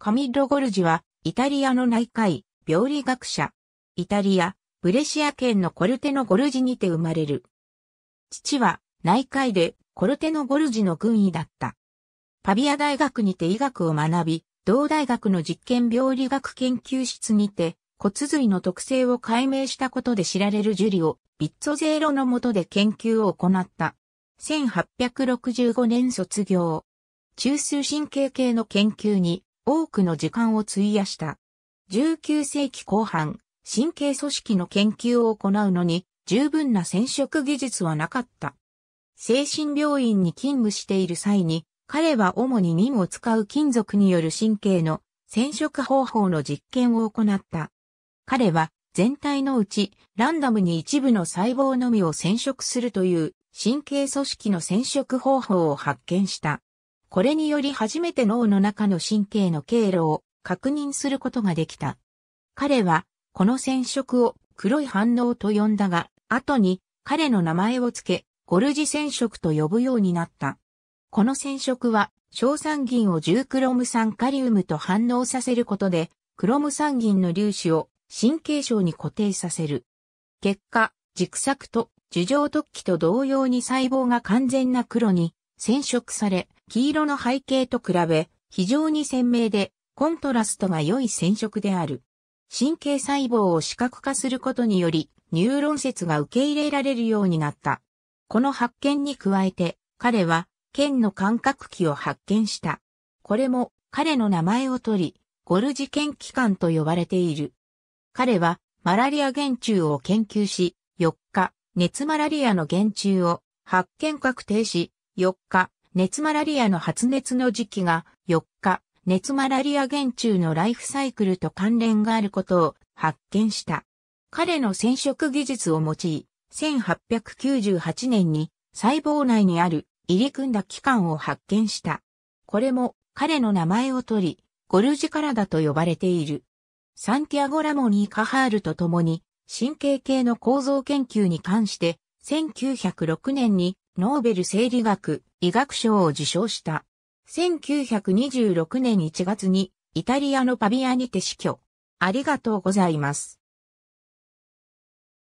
カミッロ・ゴルジは、イタリアの内科医、病理学者。イタリア、ブレシア県のコルテノ・ゴルジにて生まれる。父は、内科医で、コルテノ・ゴルジの軍医だった。パビア大学にて医学を学び、同大学の実験病理学研究室にて、骨髄の特性を解明したことで知られるジュリオ・ビッツォゼーロの下で研究を行った。1865年卒業。中枢神経系の研究に多くの時間を費やした。19世紀後半、神経組織の研究を行うのに十分な染色技術はなかった。精神病院に勤務している際に、彼は主に任を使う金属による神経の染色方法の実験を行った。彼は全体のうちランダムに一部の細胞のみを染色するという神経組織の染色方法を発見した。これにより初めて脳の中の神経の経路を確認することができた。彼は、この染色を黒い反応と呼んだが、後に彼の名前を付け、ゴルジ染色と呼ぶようになった。この染色は、硝酸銀を重クロム酸カリウムと反応させることで、クロム酸銀の粒子を神経症に固定させる。結果、軸索と樹状突起と同様に細胞が完全な黒に染色され、黄色の背景と比べ、非常に鮮明で、コントラストが良い染色である。神経細胞を視覚化することにより、ニューロン説が受け入れられるようになった。この発見に加えて、彼は、剣の感覚器を発見した。これも、彼の名前を取り、ゴルジ剣機関と呼ばれている。彼は、マラリア原虫を研究し、4日、熱マラリアの原虫を発見確定し、4日、熱マラリアの発熱の時期が4日、熱マラリア原虫のライフサイクルと関連があることを発見した。彼の染色技術を用い、1898年に細胞内にある入り組んだ器官を発見した。これも彼の名前を取り、ゴルジカラダと呼ばれている。サンティアゴ・ラモニー・カハールと共に神経系の構造研究に関して1906年にノーベル生理学、医学賞を受賞した。1926年1月にイタリアのパビアにて死去。ありがとうございます。